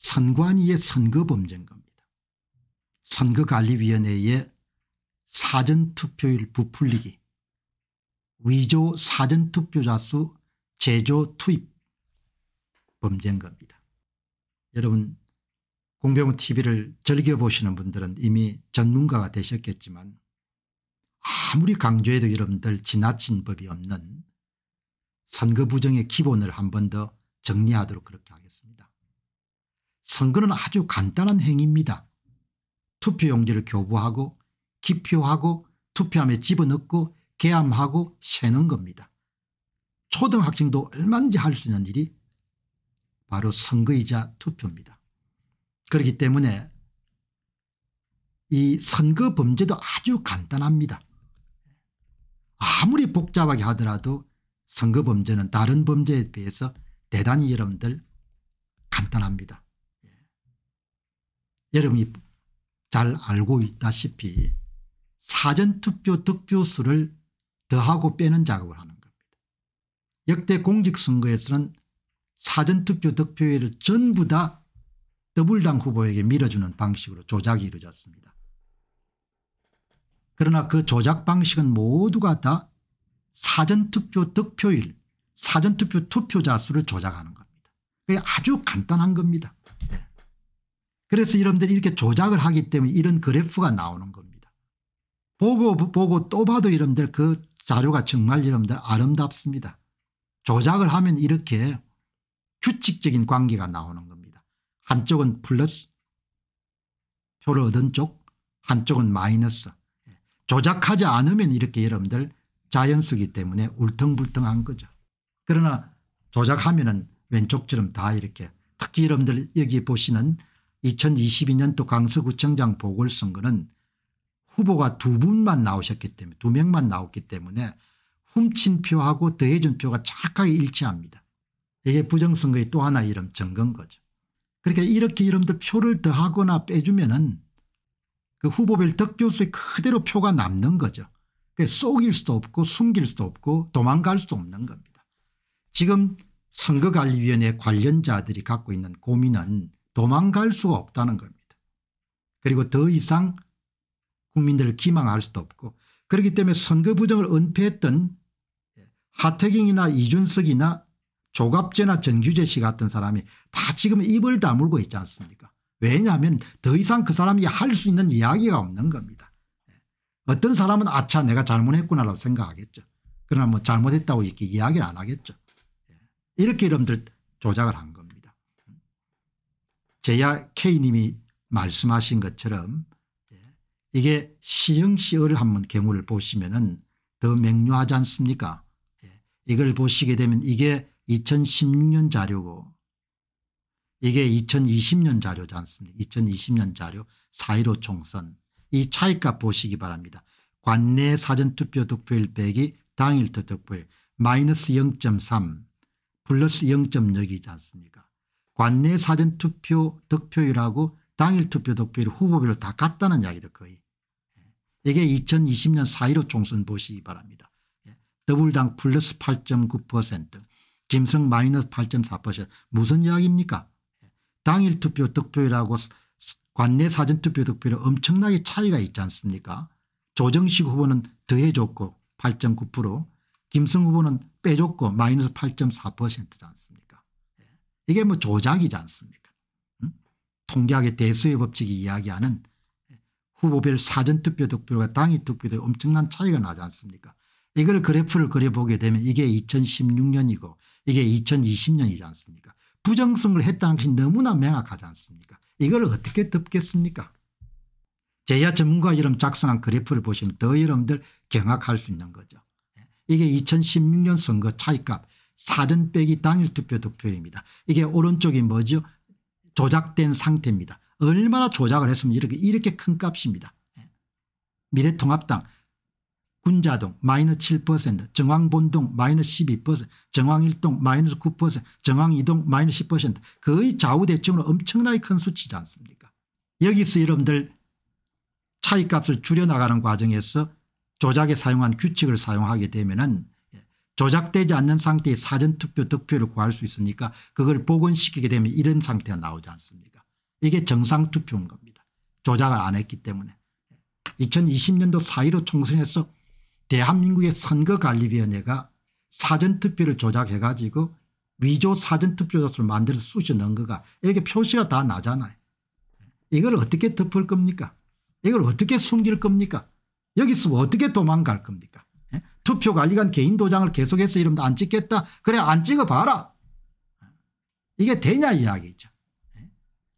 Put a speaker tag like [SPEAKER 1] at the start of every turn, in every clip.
[SPEAKER 1] 선관위의 선거범죄인 겁니다. 선거관리위원회의 사전투표율 부풀리기 위조 사전투표자 수 제조 투입 범죄인 겁니다. 여러분 공병호 tv를 즐겨보시는 분들은 이미 전문가가 되셨겠지만 아무리 강조해도 여러분들 지나친 법이 없는 선거부정의 기본을 한 번 더 정리하도록 그렇게 하겠습니다. 선거는 아주 간단한 행위입니다. 투표용지를 교부하고 기표하고 투표함에 집어넣고 개함하고 세는 겁니다. 초등학생도 얼마든지 할 수 있는 일이 바로 선거이자 투표입니다. 그렇기 때문에 이 선거 범죄도 아주 간단합니다. 아무리 복잡하게 하더라도 선거 범죄는 다른 범죄에 비해서 대단히 여러분들 간단합니다. 여러분이 잘 알고 있다시피 사전투표 득표수를 더하고 빼는 작업을 하는 겁니다. 역대 공직선거에서는 사전투표 득표율을 전부 다 더블당 후보에게 밀어주는 방식으로 조작이 이루어졌습니다. 그러나 그 조작 방식은 모두가 다 사전투표 득표율 사전투표 투표자 수를 조작하는 겁니다. 그게 아주 간단한 겁니다. 그래서 여러분들이 이렇게 조작을 하기 때문에 이런 그래프가 나오는 겁니다. 보고 보고 또 봐도 여러분들 그 자료가 정말 여러분들 아름답습니다. 조작을 하면 이렇게 규칙적인 관계가 나오는 겁니다. 한쪽은 플러스 표를 얻은 쪽 한쪽은 마이너스 예. 조작하지 않으면 이렇게 여러분들 자연수기 때문에 울퉁불퉁한 거죠. 그러나 조작하면 은 왼쪽처럼 다 이렇게 특히 여러분들 여기 보시는 2022년도 강서구청장 보궐선거는 후보가 두 분만 나오셨기 때문에 두 명만 나왔기 때문에 훔친 표하고 더해준 표가 착하게 일치합니다. 이게 부정선거의 또 하나 이름 증거인 거죠. 그러니까 이렇게 이름도 표를 더하거나 빼주면 은그 후보별 득표수에 그대로 표가 남는 거죠. 그 속일 수도 없고 숨길 수도 없고 도망갈 수도 없는 겁니다. 지금 선거관리위원회 관련자들이 갖고 있는 고민은 도망갈 수가 없다는 겁니다. 그리고 더 이상 국민들을 기망할 수도 없고 그렇기 때문에 선거 부정을 은폐했던 하태경이나 이준석이나 조갑제나 정규재 씨 같은 사람이 다 지금 입을 다물고 있지 않습니까 왜냐하면 더 이상 그 사람이 할 수 있는 이야기가 없는 겁니다. 어떤 사람은 아차 내가 잘못했구나라고 생각하겠죠. 그러나 뭐 잘못했다고 이렇게 이야기를 안 하겠죠. 이렇게 여러분들 조작을 한 거. 제야 K님이 말씀하신 것처럼 예, 이게 시흥시을 한번 경우를 보시면 은더 맹료하지 않습니까 예, 이걸 보시게 되면 이게 2016년 자료고 이게 2020년 자료지 않습니까 2020년 자료 4.15 총선 이 차이값 보시기 바랍니다. 관내 사전투표 득표율 빼기 당일 득표율 마이너스 0.3 플러스 0.6이지 않습니까 관내 사전투표 득표율하고 당일 투표 득표율 후보별로 다 같다는 이야기도 거의. 이게 2020년 4.15 총선 보시기 바랍니다. 예. 더블당 플러스 8.9% 김성 마이너스 8.4% 무슨 이야기입니까 예. 당일 투표 득표율하고 관내 사전투표 득표율 엄청나게 차이가 있지 않습니까 조정식 후보는 더해줬고 8.9% 김성 후보는 빼줬고 마이너스 8.4%지 않습니까 이게 뭐 조작이지 않습니까 응? 통계학의 대수의 법칙이 이야기하는 후보별 사전투표 득표가 당일 투표도 엄청난 차이가 나지 않습니까 이걸 그래프를 그려보게 되면 이게 2016년이고 이게 2020년이지 않습니까 부정선거 했다는 것이 너무나 명확하지 않습니까 이걸 어떻게 덮겠습니까 제야 전문가 이름 작성한 그래프를 보시면 더 여러분들 경악할 수 있는 거죠. 예. 이게 2016년 선거 차이값 사전 빼기 당일 투표 득표율입니다. 이게 오른쪽이 뭐죠? 조작된 상태입니다. 얼마나 조작을 했으면 이렇게 이렇게 큰 값입니다. 예. 미래통합당 군자동 마이너스 7%정황본동 마이너스 12%정황일동 마이너스 9%정황이동 마이너스 10% 거의 좌우대칭으로 엄청나게 큰 수치지 않습니까 여기서 여러분들 차이값을 줄여나가는 과정에서 조작에 사용한 규칙을 사용하게 되면 은 조작되지 않는 상태의 사전투표 득표를 구할 수 있으니까 그걸 복원시키게 되면 이런 상태가 나오지 않습니까 이게 정상투표인 겁니다. 조작을 안 했기 때문에 2020년도 4.15 총선에서 대한민국의 선거관리위원회가 사전투표를 조작해 가지고 위조 사전투표자수를 만들어서 쑤셔 넣은 거가 이렇게 표시가 다 나잖아요. 이걸 어떻게 덮을 겁니까 이걸 어떻게 숨길 겁니까 여기서 어떻게 도망갈 겁니까 투표관리관 개인 도장을 계속해서 이름도 안 찍겠다. 그래 안 찍어봐라. 이게 되냐 이야기죠.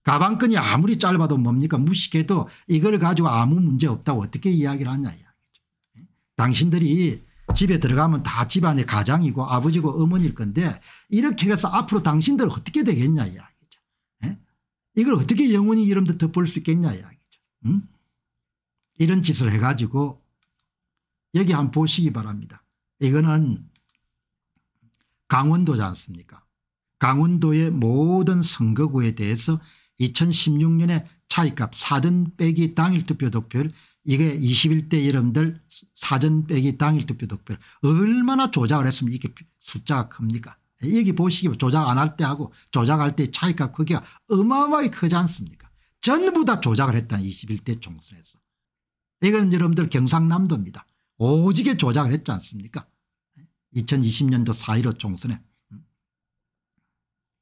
[SPEAKER 1] 가방끈이 아무리 짧아도 뭡니까 무식해도 이걸 가지고 아무 문제 없다고 어떻게 이야기를 하냐 이야기죠. 당신들이 집에 들어가면 다 집안의 가장이고 아버지고 어머니일 건데 이렇게 해서 앞으로 당신들 어떻게 되겠냐 이야기죠. 이걸 어떻게 영원히 이름도 덮을 수 있겠냐 이야기죠. 음? 이런 짓을 해가지고 여기 한번 보시기 바랍니다. 이거는 강원도지 않습니까 강원도의 모든 선거구에 대해서 2016년에 차이값 사전 빼기 당일 투표 득표율 이게 21대 여러분들 사전 빼기 당일 투표 득표율 얼마나 조작을 했으면 이게 숫자가 큽니까 여기 보시기 조작 안 할 때 하고 조작할 때 차이값 크기가 어마어마하게 크지 않습니까 전부 다 조작을 했다는 21대 총선에서 이건 여러분들 경상남도입니다 오지게 조작을 했지 않습니까 2020년도 4.15 총선에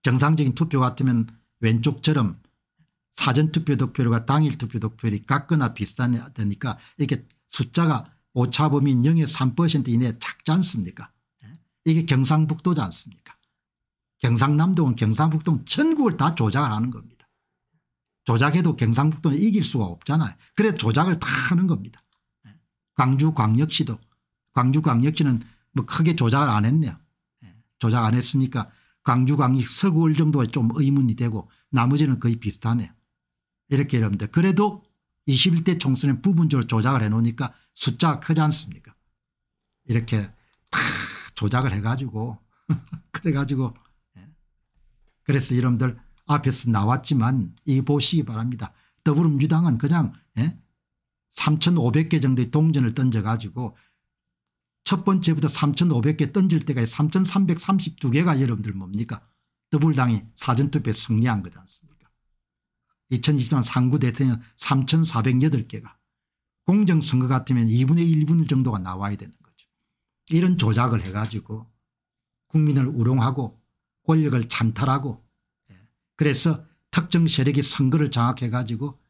[SPEAKER 1] 정상적인 투표 같으면 왼쪽처럼 사전투표 득표율과 당일 투표 득표율이 같거나 비슷하니까 이렇게 숫자가 오차범위 0에3% 이내에 작지 않습니까 이게 경상북도지 않습니까 경상남도는 경상북도 전국을 다 조작을 하는 겁니다. 조작해도 경상북도는 이길 수가 없잖아요. 그래 조작을 다 하는 겁니다. 광주광역시도 광주광역시는 뭐 크게 조작을 안 했네요. 예, 조작 안 했으니까 광주광역 서구월 정도가 좀 의문이 되고 나머지는 거의 비슷하네요. 이렇게 여러분들 그래도 21대 총선에 부분적으로 조작을 해놓으니까 숫자가 크지 않습니까 이렇게 다 조작을 해가지고 그래가지고 예. 그래서 여러분들 앞에서 나왔지만 이 보시기 바랍니다. 더불어민주당은 그냥 예? 3,500개 정도의 동전을 던져가지고 첫 번째부터 3,500개 던질 때까지 3,332개가 여러분들 뭡니까 더불당이 사전투표에 승리한 거지 않습니까 2023 상구 대통령 3,408개가 공정선거 같으면 2분의 1분 정도가 나와야 되는 거죠. 이런 조작을 해가지고 국민을 우롱하고 권력을 찬탈하고 예, 그래서 특정 세력이 선거를 장악해가지고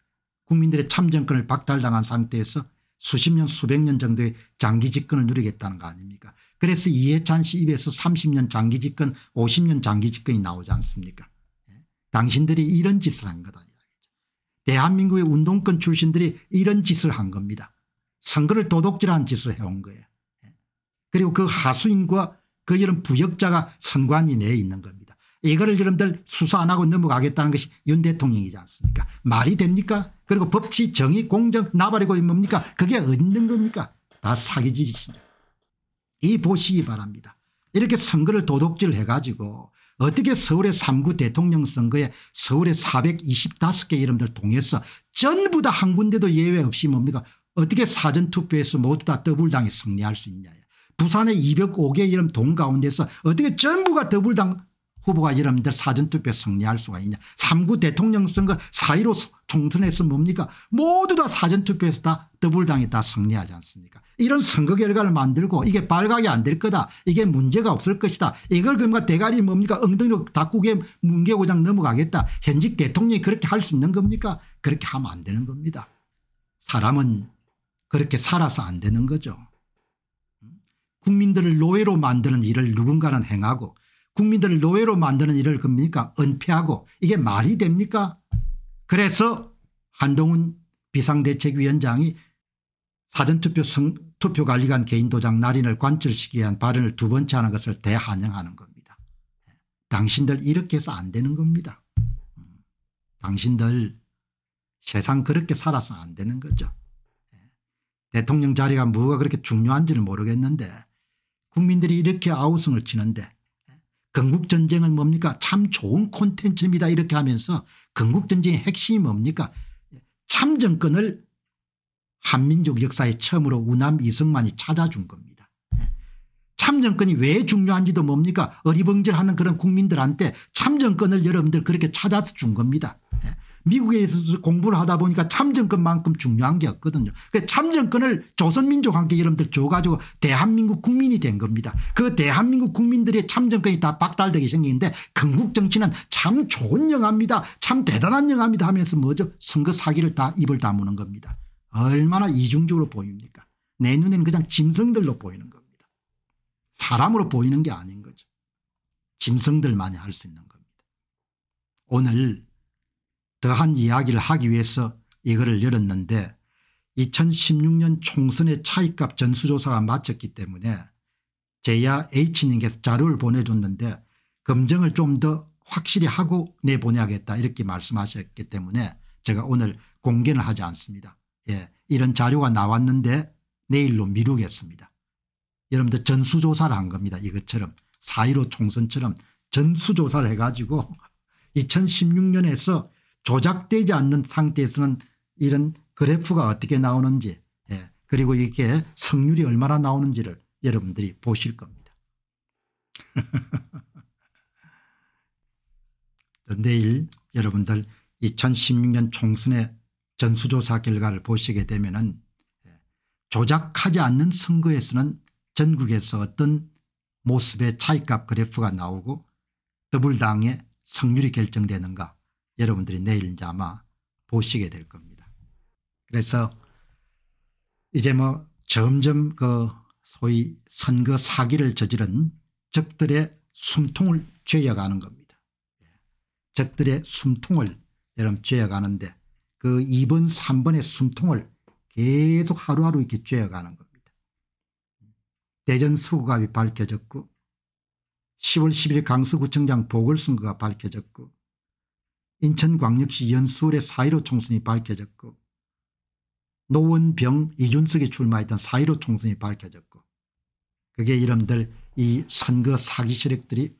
[SPEAKER 1] 국민들의 참정권을 박탈당한 상태에서 수십 년 수백 년 정도의 장기 집권을 누리겠다는 거 아닙니까 그래서 이해찬 씨 입에서 30년 장기 집권 50년 장기 집권이 나오지 않습니까 예? 당신들이 이런 짓을 한 거다 대한민국의 운동권 출신들이 이런 짓을 한 겁니다 선거를 도둑질한 짓을 해 온 거예요 예? 그리고 그 하수인과 그 이런 부역자가 선관위 내에 있는 겁니다 이거를 여러분들 수사 안 하고 넘어가겠다는 것이 윤 대통령이지 않습니까 말이 됩니까 그리고 법치 정의 공정 나발이고 뭡니까 그게 얻는 겁니까 다 사기질이시죠 이 보시기 바랍니다 이렇게 선거를 도둑질 해가지고 어떻게 서울의 3구 대통령 선거에 서울의 425개 이름들 통해서 전부 다 한 군데도 예외 없이 뭡니까 어떻게 사전투표에서 모두 다 더불당이 승리할 수 있냐 부산의 205개 이름 동 가운데서 어떻게 전부가 더불당 후보가 여러분들 사전투표 승리할 수가 있냐. 3구 대통령 선거 4.15 총선에서 뭡니까 모두 다 사전투표에서 다 더불당이 다 승리하지 않습니까 이런 선거 결과를 만들고 이게 발각이 안 될 거다 이게 문제가 없을 것이다 이걸 그러니 대가리 뭡니까 엉덩이로 닭국에 문개고장 넘어가겠다 현직 대통령이 그렇게 할 수 있는 겁니까 그렇게 하면 안 되는 겁니다. 사람은 그렇게 살아서 안 되는 거죠. 음? 국민들을 노예로 만드는 일을 누군가는 행하고 국민들을 노예로 만드는 일을 겁니까 은폐하고 이게 말이 됩니까 그래서 한동훈 비상대책위원장이 사전투표 성, 투표관리관 개인도장 날인을 관철시키기 위한 발언을 두 번째 하는 것을 대환영하는 겁니다. 당신들 이렇게 해서 안 되는 겁니다. 당신들 세상 그렇게 살아서 안 되는 거죠. 대통령 자리가 뭐가 그렇게 중요한지는 모르겠는데 국민들이 이렇게 아우성을 치는데 건국전쟁은 뭡니까 참 좋은 콘텐츠입니다 이렇게 하면서 건국전쟁의 핵심이 뭡니까 참정권을 한민족 역사에 처음으로 우남 이승만이 찾아준 겁니다. 참정권이 왜 중요한지도 뭡니까 어리벙절하는 그런 국민들한테 참정권을 여러분들 그렇게 찾아준 겁니다. 미국에 서 공부를 하다 보니까 참정권만큼 중요한 게 없거든요. 그 참정권을 조선민족한테 여러분들 줘가지고 대한민국 국민이 된 겁니다. 그 대한민국 국민들의 참정권이 다 박탈되게 생기는데 건국정치는 참 좋은 영화입니다. 참 대단한 영화입니다 하면서 뭐죠 선거 사기를 다 입을 다무는 겁니다. 얼마나 이중적으로 보입니까 내 눈에는 그냥 짐승들로 보이는 겁니다. 사람으로 보이는 게 아닌 거죠. 짐승들만이 할 수 있는 겁니다. 오늘 더한 이야기를 하기 위해서 이거를 열었는데 2016년 총선의 차이값 전수조사가 마쳤기 때문에 제야 H님께서 자료를 보내줬는데 검증을 좀 더 확실히 하고 내보내야겠다 이렇게 말씀하셨기 때문에 제가 오늘 공개는 하지 않습니다. 예, 이런 자료가 나왔는데 내일로 미루겠습니다. 여러분들 전수조사를 한 겁니다. 이것처럼 4.15 총선처럼 전수조사를 해가지고 2016년에서 조작되지 않는 상태에서는 이런 그래프가 어떻게 나오는지 예. 그리고 이게 렇 성률이 얼마나 나오는지를 여러분들이 보실 겁니다. 내일 여러분들 2016년 총선의 전수조사 결과를 보시게 되면 은 예, 조작하지 않는 선거에서는 전국에서 어떤 모습의 차이값 그래프가 나오고 더블당의 성률이 결정되는가 여러분들이 내일 이제 아마 보시게 될 겁니다. 그래서 이제 뭐 점점 그 소위 선거 사기를 저지른 적들의 숨통을 죄여가는 겁니다. 예. 적들의 숨통을 여러분 죄여가는데그 2번 3번의 숨통을 계속 하루하루 이렇게 죄여가는 겁니다. 대전 수구갑이 밝혀졌고 10월 1 0일 강서구청장 보궐선거가 밝혀졌고 인천광역시 연수월의4.15 총선이 밝혀졌고 노원병 이준석이 출마했던 4.15 총선이 밝혀졌고 그게 이름들 이 선거 사기 세력들이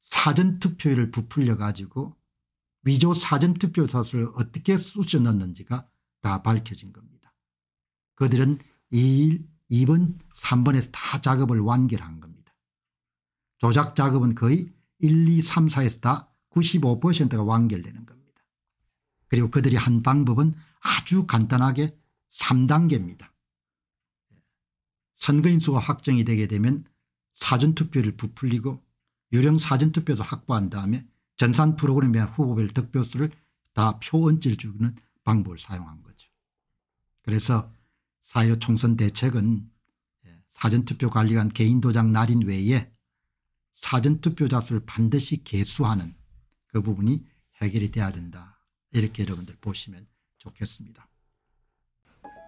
[SPEAKER 1] 사전투표율을 부풀려 가지고 위조 사전투표 사수를 어떻게 쑤셔넣는지가 다 밝혀진 겁니다. 그들은 2일 2번 3번에서 다 작업을 완결한 겁니다. 조작 작업은 거의 1 2 3 4에서 다 95%가 완결되는 겁니다. 그리고 그들이 한 방법은 아주 간단하게 3단계입니다. 선거인수가 확정이 되게 되면 사전투표를 부풀리고 유령 사전투표도 확보한 다음에 전산 프로그램에 후보별 득표수를 다 표원지를 주는 방법을 사용한 거죠. 그래서 사1 5 총선 대책은 예, 사전투표 관리관 개인 도장 날인 외에 사전투표자 수를 반드시 개수하는 그 부분이 해결이 돼야 된다. 이렇게 여러분들 보시면 좋겠습니다.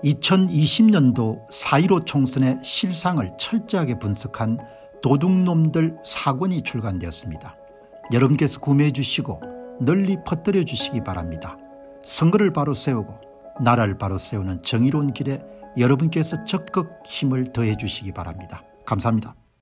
[SPEAKER 1] 2020년도 4.15 총선의 실상을 철저하게 분석한 도둑놈들 사권이 출간되었습니다. 여러분께서 구매해 주시고 널리 퍼뜨려 주시기 바랍니다. 선거를 바로 세우고 나라를 바로 세우는 정의로운 길에 여러분께서 적극 힘을 더해 주시기 바랍니다. 감사합니다.